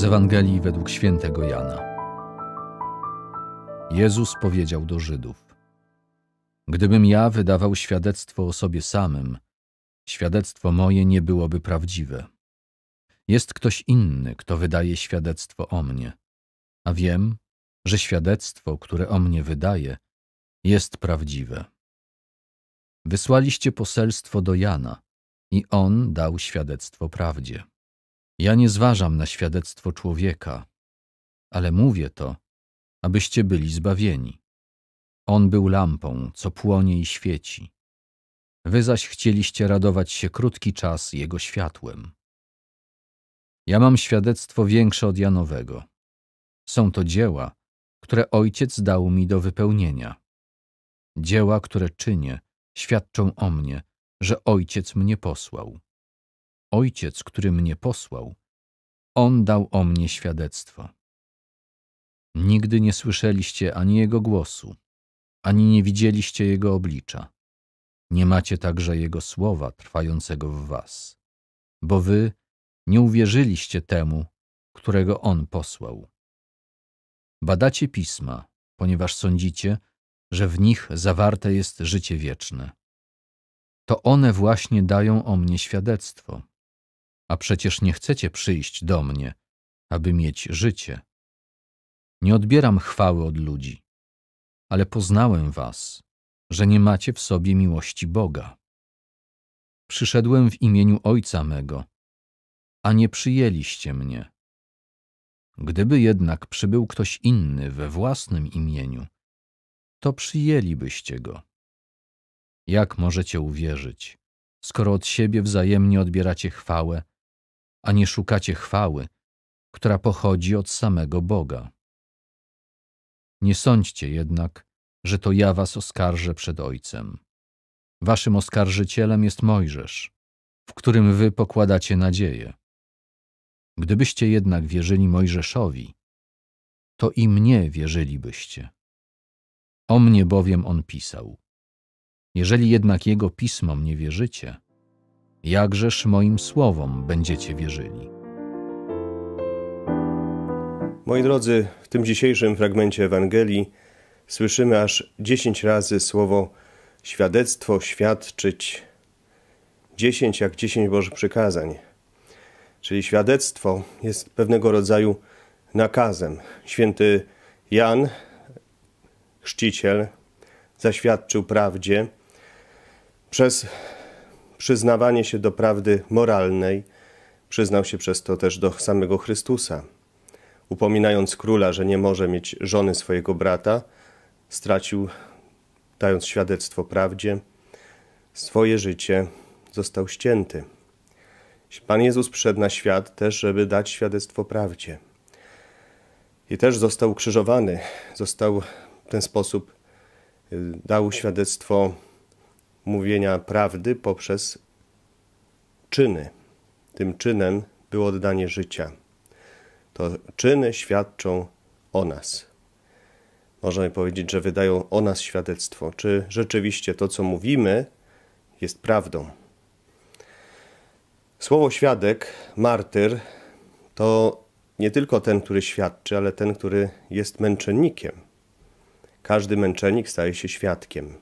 Z Ewangelii według świętego Jana. Jezus powiedział do Żydów: Gdybym ja wydawał świadectwo o sobie samym, świadectwo moje nie byłoby prawdziwe. Jest ktoś inny, kto wydaje świadectwo o mnie, a wiem, że świadectwo, które o mnie wydaje, jest prawdziwe. Wysłaliście poselstwo do Jana i on dał świadectwo prawdzie. Ja nie zważam na świadectwo człowieka, ale mówię to, abyście byli zbawieni. On był lampą, co płonie i świeci. Wy zaś chcieliście radować się krótki czas jego światłem. Ja mam świadectwo większe od Janowego. Są to dzieła, które Ojciec dał mi do wypełnienia. Dzieła, które czynię, świadczą o mnie, że Ojciec mnie posłał. Ojciec, który mnie posłał, on dał o mnie świadectwo. Nigdy nie słyszeliście ani jego głosu, ani nie widzieliście jego oblicza. Nie macie także jego słowa trwającego w was, bo wy nie uwierzyliście temu, którego on posłał. Badacie pisma, ponieważ sądzicie, że w nich zawarte jest życie wieczne. To one właśnie dają o mnie świadectwo a przecież nie chcecie przyjść do mnie, aby mieć życie. Nie odbieram chwały od ludzi, ale poznałem was, że nie macie w sobie miłości Boga. Przyszedłem w imieniu Ojca mego, a nie przyjęliście mnie. Gdyby jednak przybył ktoś inny we własnym imieniu, to przyjęlibyście go. Jak możecie uwierzyć, skoro od siebie wzajemnie odbieracie chwałę, a nie szukacie chwały, która pochodzi od samego Boga. Nie sądźcie jednak, że to ja was oskarżę przed Ojcem. Waszym oskarżycielem jest Mojżesz, w którym wy pokładacie nadzieję. Gdybyście jednak wierzyli Mojżeszowi, to i mnie wierzylibyście. O mnie bowiem on pisał. Jeżeli jednak jego pismom nie wierzycie, jakżeż moim słowom będziecie wierzyli. Moi drodzy, w tym dzisiejszym fragmencie Ewangelii słyszymy aż dziesięć razy słowo świadectwo, świadczyć. Dziesięć jak dziesięć Bożych przykazań. Czyli świadectwo jest pewnego rodzaju nakazem. Święty Jan, chrzciciel, zaświadczył prawdzie przez przyznawanie się do prawdy moralnej, przyznał się przez to też do samego Chrystusa. Upominając króla, że nie może mieć żony swojego brata, stracił, dając świadectwo prawdzie, swoje życie, został ścięty. Pan Jezus przyszedł na świat też, żeby dać świadectwo prawdzie. I też został ukrzyżowany, został w ten sposób, y, dał świadectwo mówienia prawdy poprzez czyny. Tym czynem było oddanie życia. To czyny świadczą o nas. Możemy powiedzieć, że wydają o nas świadectwo, czy rzeczywiście to, co mówimy, jest prawdą. Słowo świadek, martyr, to nie tylko ten, który świadczy, ale ten, który jest męczennikiem. Każdy męczennik staje się świadkiem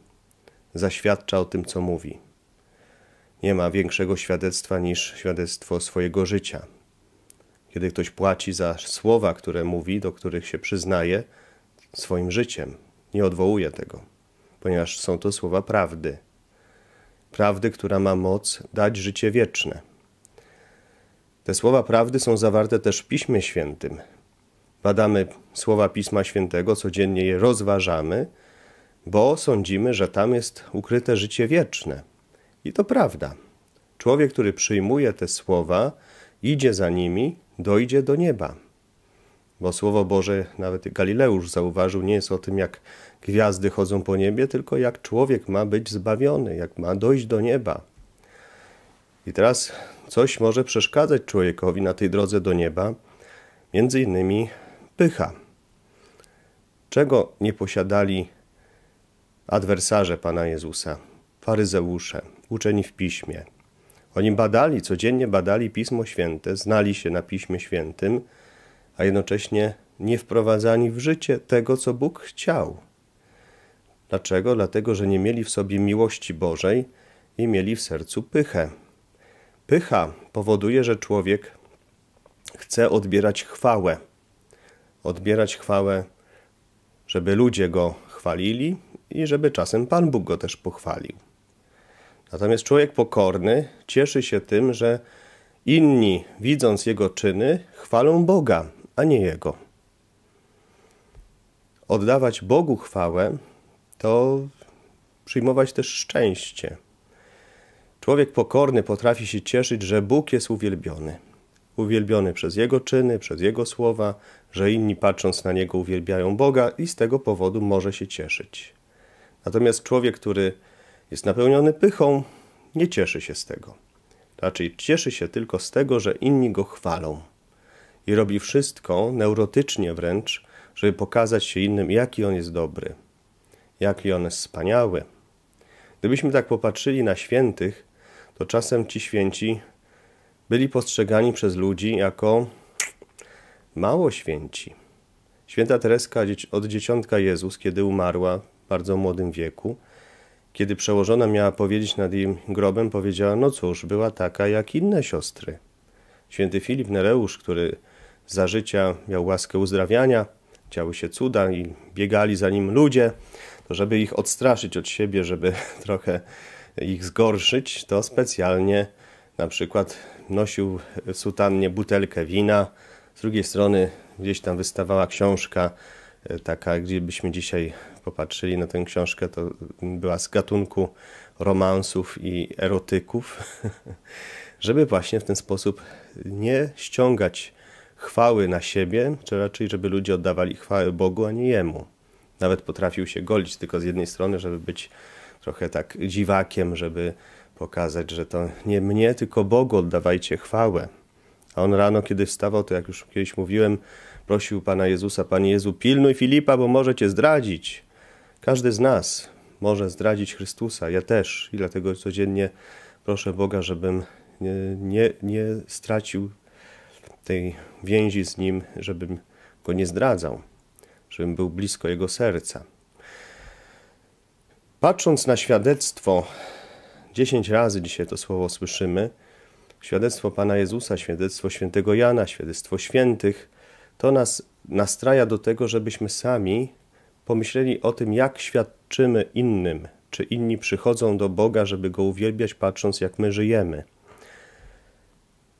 zaświadcza o tym, co mówi. Nie ma większego świadectwa niż świadectwo swojego życia. Kiedy ktoś płaci za słowa, które mówi, do których się przyznaje swoim życiem, nie odwołuje tego, ponieważ są to słowa prawdy. Prawdy, która ma moc dać życie wieczne. Te słowa prawdy są zawarte też w Piśmie Świętym. Badamy słowa Pisma Świętego, codziennie je rozważamy bo sądzimy, że tam jest ukryte życie wieczne. I to prawda. Człowiek, który przyjmuje te słowa, idzie za nimi, dojdzie do nieba. Bo Słowo Boże, nawet Galileusz zauważył, nie jest o tym, jak gwiazdy chodzą po niebie, tylko jak człowiek ma być zbawiony, jak ma dojść do nieba. I teraz coś może przeszkadzać człowiekowi na tej drodze do nieba, między innymi pycha. Czego nie posiadali adwersarze Pana Jezusa, faryzeusze, uczeni w piśmie. Oni badali, codziennie badali Pismo Święte, znali się na Piśmie Świętym, a jednocześnie nie wprowadzani w życie tego, co Bóg chciał. Dlaczego? Dlatego, że nie mieli w sobie miłości Bożej i mieli w sercu pychę. Pycha powoduje, że człowiek chce odbierać chwałę. Odbierać chwałę, żeby ludzie go chwalili, i żeby czasem Pan Bóg go też pochwalił. Natomiast człowiek pokorny cieszy się tym, że inni, widząc jego czyny, chwalą Boga, a nie jego. Oddawać Bogu chwałę to przyjmować też szczęście. Człowiek pokorny potrafi się cieszyć, że Bóg jest uwielbiony. Uwielbiony przez Jego czyny, przez Jego słowa, że inni patrząc na Niego uwielbiają Boga i z tego powodu może się cieszyć. Natomiast człowiek, który jest napełniony pychą, nie cieszy się z tego. Raczej cieszy się tylko z tego, że inni go chwalą. I robi wszystko, neurotycznie wręcz, żeby pokazać się innym, jaki on jest dobry, jaki on jest wspaniały. Gdybyśmy tak popatrzyli na świętych, to czasem ci święci byli postrzegani przez ludzi jako mało święci. Święta Tereska od dzieciątka Jezus, kiedy umarła, bardzo młodym wieku. Kiedy przełożona miała powiedzieć nad jej grobem, powiedziała, no cóż, była taka jak inne siostry. Święty Filip Nereusz, który za życia miał łaskę uzdrawiania, działy się cuda i biegali za nim ludzie, to żeby ich odstraszyć od siebie, żeby trochę ich zgorszyć, to specjalnie na przykład nosił w sutannie butelkę wina, z drugiej strony gdzieś tam wystawała książka E, taka, gdybyśmy dzisiaj popatrzyli na tę książkę, to była z gatunku romansów i erotyków, żeby właśnie w ten sposób nie ściągać chwały na siebie, czy raczej, żeby ludzie oddawali chwałę Bogu, a nie jemu. Nawet potrafił się golić tylko z jednej strony, żeby być trochę tak dziwakiem, żeby pokazać, że to nie mnie, tylko Bogu oddawajcie chwałę. A on rano, kiedy wstawał, to jak już kiedyś mówiłem, Prosił Pana Jezusa, Panie Jezu, pilnuj Filipa, bo może Cię zdradzić. Każdy z nas może zdradzić Chrystusa, ja też. I dlatego codziennie proszę Boga, żebym nie, nie, nie stracił tej więzi z Nim, żebym Go nie zdradzał, żebym był blisko Jego serca. Patrząc na świadectwo, dziesięć razy dzisiaj to słowo słyszymy, świadectwo Pana Jezusa, świadectwo świętego Jana, świadectwo świętych, to nas nastraja do tego, żebyśmy sami pomyśleli o tym, jak świadczymy innym, czy inni przychodzą do Boga, żeby go uwielbiać, patrząc, jak my żyjemy.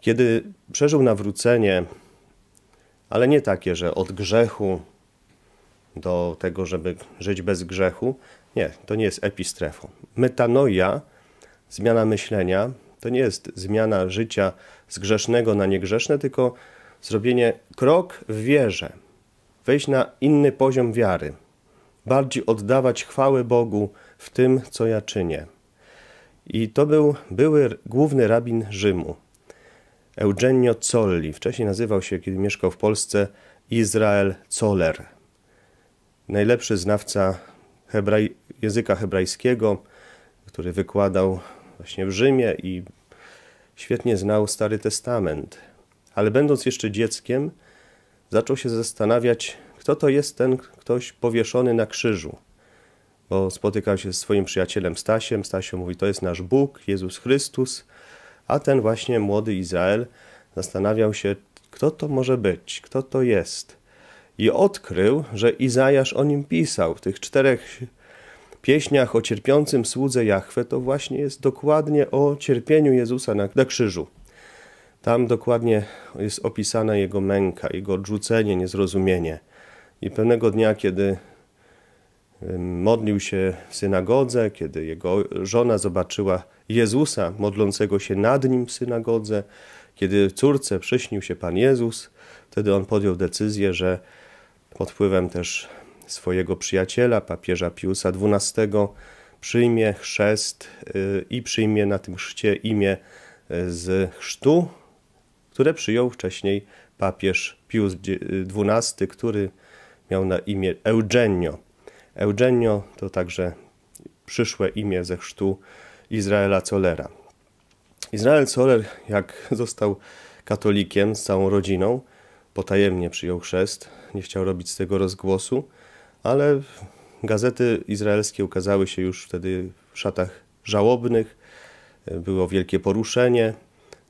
Kiedy przeżył nawrócenie, ale nie takie, że od grzechu do tego, żeby żyć bez grzechu, nie, to nie jest epistrefą. Metanoia, zmiana myślenia, to nie jest zmiana życia z grzesznego na niegrzeszne, tylko zrobienie krok w wierze, wejść na inny poziom wiary, bardziej oddawać chwałę Bogu w tym, co ja czynię. I to był były główny rabin Rzymu, Eugenio Colli. Wcześniej nazywał się, kiedy mieszkał w Polsce, Izrael Zoller. Najlepszy znawca hebraj, języka hebrajskiego, który wykładał właśnie w Rzymie i świetnie znał Stary Testament ale będąc jeszcze dzieckiem, zaczął się zastanawiać, kto to jest ten ktoś powieszony na krzyżu. Bo spotykał się z swoim przyjacielem Stasiem. Stasio mówi: To jest nasz Bóg, Jezus Chrystus. A ten właśnie młody Izrael zastanawiał się, kto to może być, kto to jest. I odkrył, że Izajasz o nim pisał. W tych czterech pieśniach o cierpiącym słudze Jachwę to właśnie jest dokładnie o cierpieniu Jezusa na, na krzyżu. Tam dokładnie jest opisana jego męka, jego odrzucenie, niezrozumienie. I pewnego dnia, kiedy modlił się w synagodze, kiedy jego żona zobaczyła Jezusa modlącego się nad nim w synagodze, kiedy córce przyśnił się Pan Jezus, wtedy on podjął decyzję, że pod wpływem też swojego przyjaciela, papieża Piusa XII, przyjmie chrzest y, i przyjmie na tym chrzcie imię y, z chrztu które przyjął wcześniej papież Pius XII, który miał na imię Eugenio. Eugenio to także przyszłe imię ze chrztu Izraela Solera. Izrael Soler, jak został katolikiem z całą rodziną, potajemnie przyjął chrzest, nie chciał robić z tego rozgłosu, ale gazety izraelskie ukazały się już wtedy w szatach żałobnych, było wielkie poruszenie,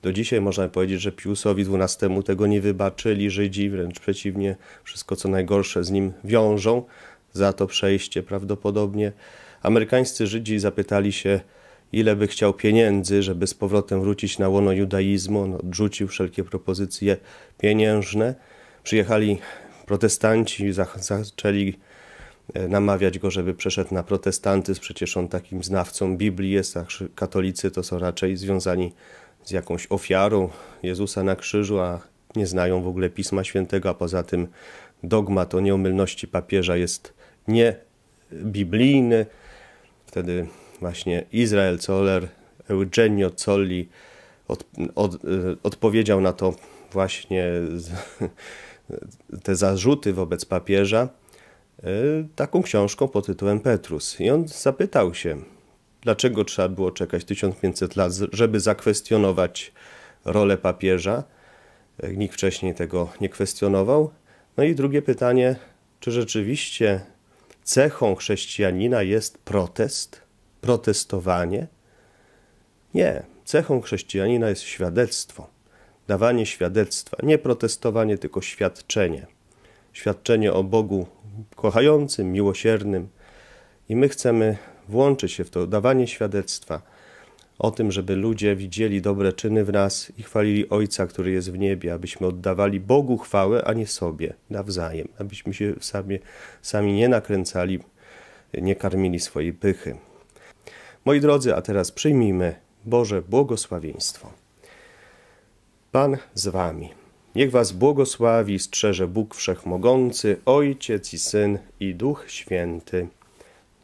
do dzisiaj można powiedzieć, że Piusowi XII tego nie wybaczyli Żydzi, wręcz przeciwnie, wszystko co najgorsze z nim wiążą. Za to przejście prawdopodobnie. Amerykańscy Żydzi zapytali się, ile by chciał pieniędzy, żeby z powrotem wrócić na łono judaizmu. On odrzucił wszelkie propozycje pieniężne. Przyjechali protestanci, zaczęli e, namawiać go, żeby przeszedł na protestantyzm. Przecież on takim znawcą Biblii jest, a katolicy to są raczej związani z jakąś ofiarą Jezusa na krzyżu, a nie znają w ogóle Pisma Świętego, a poza tym dogmat o nieomylności papieża jest niebiblijny. Wtedy właśnie Izrael Zoller, Eugenio Colli od, od, odpowiedział na to właśnie te zarzuty wobec papieża y, taką książką pod tytułem Petrus. I on zapytał się, Dlaczego trzeba było czekać 1500 lat, żeby zakwestionować rolę papieża? E, nikt wcześniej tego nie kwestionował. No i drugie pytanie, czy rzeczywiście cechą chrześcijanina jest protest, protestowanie? Nie, cechą chrześcijanina jest świadectwo, dawanie świadectwa, nie protestowanie, tylko świadczenie. Świadczenie o Bogu kochającym, miłosiernym. I my chcemy Włączy się w to, dawanie świadectwa o tym, żeby ludzie widzieli dobre czyny w nas i chwalili Ojca, który jest w niebie, abyśmy oddawali Bogu chwałę, a nie sobie, nawzajem, abyśmy się sami, sami nie nakręcali, nie karmili swojej pychy. Moi drodzy, a teraz przyjmijmy Boże błogosławieństwo. Pan z wami. Niech was błogosławi, strzeże Bóg Wszechmogący, Ojciec i Syn i Duch Święty.